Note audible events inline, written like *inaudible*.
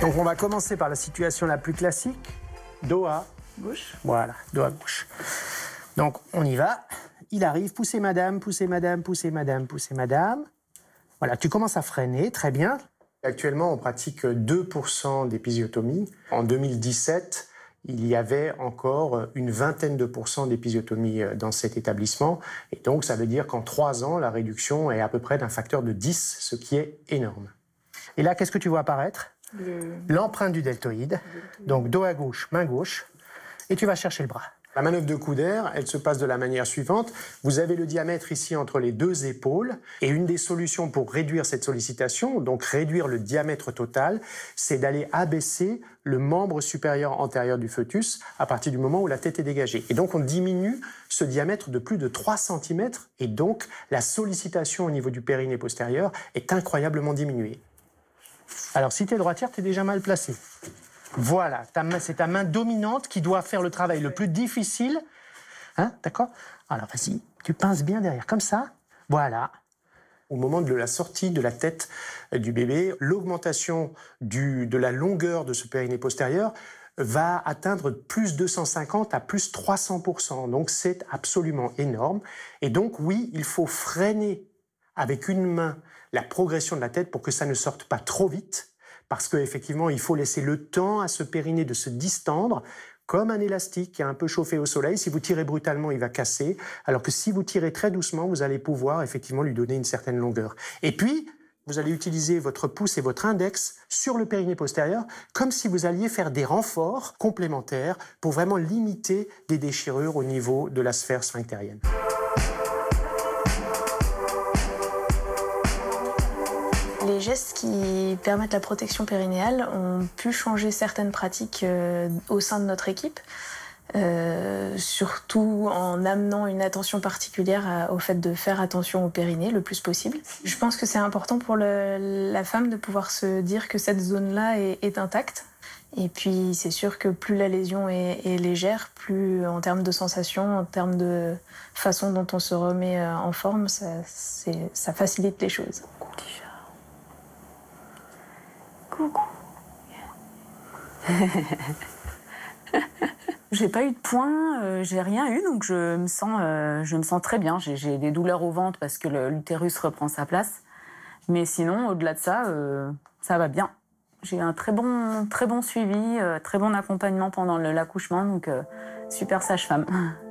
Donc on va commencer par la situation la plus classique, dos gauche. Voilà, dos gauche. Donc on y va. Il arrive, poussez madame, poussez madame, poussez madame, poussez madame. Voilà, tu commences à freiner, très bien. Actuellement, on pratique 2% d'épisiotomie. En 2017, il y avait encore une vingtaine de pourcents d'épisiotomie euh, dans cet établissement. Et donc, ça veut dire qu'en trois ans, la réduction est à peu près d'un facteur de 10, ce qui est énorme. Et là, qu'est-ce que tu vois apparaître l'empreinte du deltoïde, donc dos à gauche, main gauche, et tu vas chercher le bras. La manœuvre de coup d'air, elle se passe de la manière suivante. Vous avez le diamètre ici entre les deux épaules et une des solutions pour réduire cette sollicitation, donc réduire le diamètre total, c'est d'aller abaisser le membre supérieur antérieur du foetus à partir du moment où la tête est dégagée. Et donc on diminue ce diamètre de plus de 3 cm et donc la sollicitation au niveau du périnée postérieur est incroyablement diminuée. Alors, si tu es droitière, tu es déjà mal placé. Voilà, c'est ta main dominante qui doit faire le travail le plus difficile. Hein, d'accord Alors, vas-y, tu pinces bien derrière, comme ça. Voilà. Au moment de la sortie de la tête du bébé, l'augmentation de la longueur de ce périnée postérieur va atteindre plus 250 à plus 300 Donc c'est absolument énorme. Et donc oui, il faut freiner avec une main la progression de la tête pour que ça ne sorte pas trop vite, parce qu'effectivement, il faut laisser le temps à ce périnée de se distendre, comme un élastique qui a un peu chauffé au soleil. Si vous tirez brutalement, il va casser, alors que si vous tirez très doucement, vous allez pouvoir effectivement lui donner une certaine longueur. Et puis, vous allez utiliser votre pouce et votre index sur le périnée postérieur comme si vous alliez faire des renforts complémentaires pour vraiment limiter des déchirures au niveau de la sphère sphinctérienne. qui permettent la protection périnéale ont pu changer certaines pratiques euh, au sein de notre équipe. Euh, surtout en amenant une attention particulière au fait de faire attention au périnée le plus possible. Je pense que c'est important pour la femme de pouvoir se dire que cette zone-là est, intacte. Et puis c'est sûr que plus la lésion est, légère, plus en termes de sensations, en termes de façon dont on se remet euh, en forme, ça, ça facilite les choses. *laughs* j'ai pas eu de points, euh, j'ai rien eu, donc je me sens, euh, je me sens très bien. J'ai des douleurs au ventre parce que l'utérus reprend sa place, mais sinon, au-delà de ça, euh, ça va bien. J'ai un très bon, très bon suivi, très bon accompagnement pendant l'accouchement, donc super sage-femme. *laughs*